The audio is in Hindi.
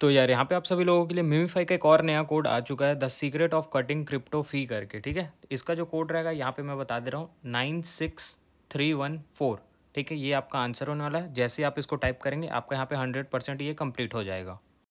तो यार यहाँ पे आप सभी लोगों के लिए मिमीफाई का एक और नया कोड आ चुका है the secret of cutting crypto fee करके ठीक है इसका जो कोड रहेगा यहाँ पे मैं बता दे रहा हूँ nine six three one four ठीक है ये आपका आंसर होने वाला है जैसे आप इसको टाइप करेंगे आपका यहाँ पे हंड्रेड परसेंट ये कंप्लीट हो जाएगा